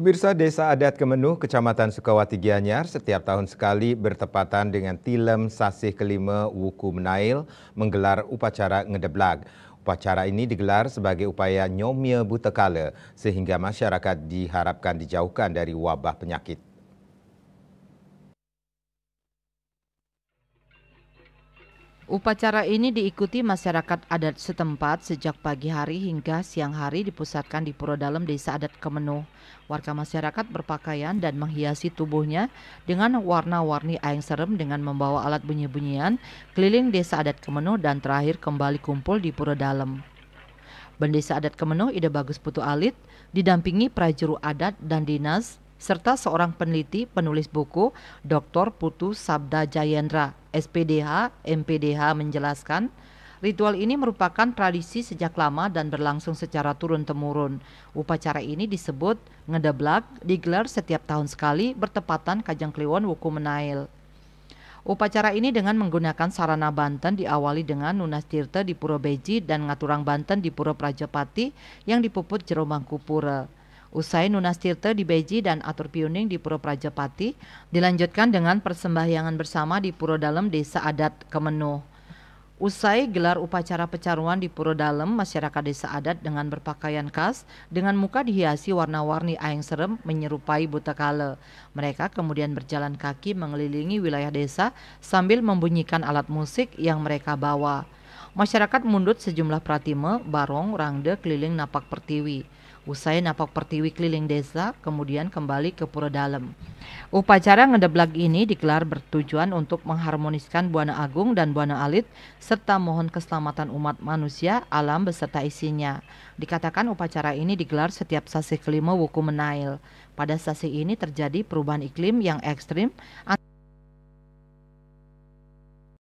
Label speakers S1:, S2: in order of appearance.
S1: Pemirsa Desa Adat Kemenuh, Kecamatan Sukawati Gianyar, setiap tahun sekali bertepatan dengan Tilem Sasih Kelima Wuku Menail menggelar upacara ngedeblag. Upacara ini digelar sebagai upaya nyomia butekala sehingga masyarakat diharapkan dijauhkan dari wabah penyakit.
S2: Upacara ini diikuti masyarakat adat setempat sejak pagi hari hingga siang hari dipusatkan di Pura Dalam Desa Adat Kemenuh. Warga masyarakat berpakaian dan menghiasi tubuhnya dengan warna-warni ayang serem dengan membawa alat bunyi-bunyian keliling desa adat Kemenuh dan terakhir kembali kumpul di Pura Dalam. Bendesa adat Kemenuh Ida Bagus Putu Alit didampingi prajuru adat dan dinas serta seorang peneliti penulis buku Dr. Putu Sabda Jayendra, SPDH, MPDH menjelaskan, Ritual ini merupakan tradisi sejak lama dan berlangsung secara turun-temurun. Upacara ini disebut ngedeblak, digelar setiap tahun sekali bertepatan Kajang Kliwon Wuku Menail. Upacara ini dengan menggunakan sarana Banten diawali dengan Nunas Tirta di Puro Beji dan Ngaturang Banten di Puro Prajapati yang dipuput Jero Mangkupura. Usai Nunas Tirta di Beji dan Atur Piuning di Puro Prajapati, dilanjutkan dengan persembahyangan bersama di Puro Dalem Desa Adat Kemenu. Usai gelar upacara pecaruan di Puro Dalem, masyarakat desa adat dengan berpakaian khas, dengan muka dihiasi warna-warni aeng serem menyerupai buta kale. Mereka kemudian berjalan kaki mengelilingi wilayah desa sambil membunyikan alat musik yang mereka bawa. Masyarakat mundut sejumlah pratime, barong, rangde keliling napak pertiwi. Usai napak pertiwi keliling desa, kemudian kembali ke pura dalam. Upacara ngedeblag ini digelar bertujuan untuk mengharmoniskan Buana Agung dan Buana Alit serta mohon keselamatan umat manusia, alam beserta isinya. Dikatakan upacara ini digelar setiap sasi kelima Wuku Menail. Pada sasi ini terjadi perubahan iklim yang ekstrim antara